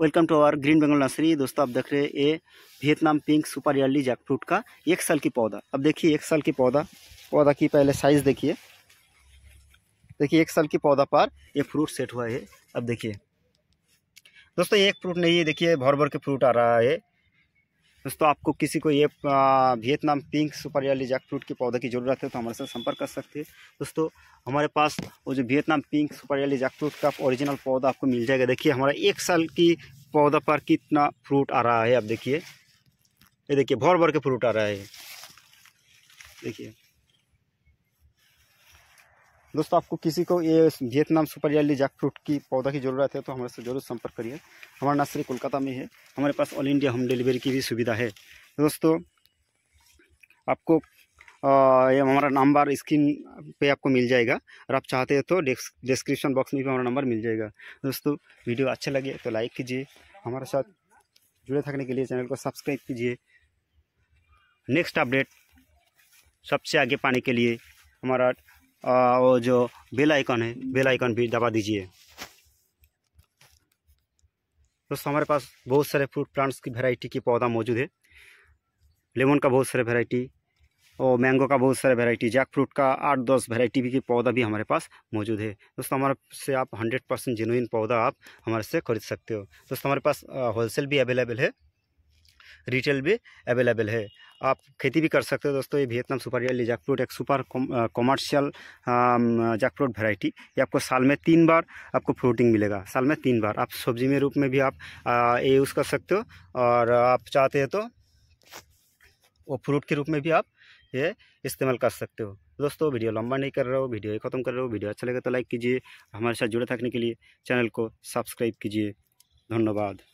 welcome to our green Bengal nursery दोस्तों आप देख रहे हैं ये Vietnam pink super early fruit का एक साल की पौधा अब देखिए एक साल की पौधा पौधा की पहले साइज़ देखिए देखिए एक साल की पौधा पर ये फ्रूट सेट हुआ है अब देखिए दोस्तों ये एक फ्रूट नहीं है देखिए भर भर के फ्रूट आ रहा है दोस्तों आपको किसी को ये वियतनाम पिंक सुपर या जैक फ्रूट के पौधे की ज़रूरत है तो हमारे साथ संपर्क कर सकते हैं दोस्तों हमारे पास वो जो वियतनाम पिंक सुपर या जैक फ्रूट का ओरिजिनल पौधा आपको मिल जाएगा देखिए हमारा एक साल की पौधा पर कितना फ्रूट आ रहा है आप देखिए ये देखिए भर भर के फ्रूट आ रहा है देखिए दोस्तों आपको किसी को ये Vietnam super jelly jackfruit की पौधा की ज़रूरत है तो हमारे से जरूर संपर्क करिए हमारा नर्सरी कोलकाता में है हमारे पास ऑल इंडिया होम डिलीवरी की भी सुविधा है दोस्तों आपको ये हमारा नंबर स्क्रीन पे आपको मिल जाएगा और आप चाहते हैं तो डिस्क्रिप्शन बॉक्स में भी हमारा नंबर मिल जाएगा दोस्तों वीडियो अच्छा लगे तो लाइक कीजिए हमारे साथ जुड़े थकने के लिए चैनल को सब्सक्राइब कीजिए नेक्स्ट अपडेट सबसे आगे पाने के लिए हमारा वो जो बेल आइकन है बेल आइकन भी दबा दीजिए दोस्तों हमारे पास बहुत सारे फ्रूट प्लांट्स की वैरायटी की पौधा मौजूद है लेमन का बहुत सारे वैरायटी और मैंगो का बहुत सारे वैरायटी जैक फ्रूट का आठ दस वैरायटी भी की पौधा भी हमारे पास मौजूद है दोस्तों हमारे से आप हंड्रेड परसेंट जेनुइन पौधा आप हमारे से खरीद सकते हो दोस्तों हमारे पास होलसेल भी अवेलेबल है रिटेल भी अवेलेबल है आप खेती भी कर सकते हो दोस्तों ये वियतनाम सुपर रियल जैकफ्रूट एक सुपर कॉमर्शियल जैकफ्रूट वैरायटी ये आपको साल में तीन बार आपको फ्रूटिंग मिलेगा साल में तीन बार आप सब्जी में रूप में भी आप ये यूज़ कर सकते हो और आप चाहते हैं तो वो फ्रूट के रूप में भी आप ये इस्तेमाल कर सकते हो दोस्तों वीडियो लंबा नहीं कर रहा हो वीडियो ही ख़त्म कर रहा हो वीडियो अच्छा लगे तो लाइक कीजिए हमारे साथ जुड़े रखने के लिए चैनल को सब्सक्राइब कीजिए धन्यवाद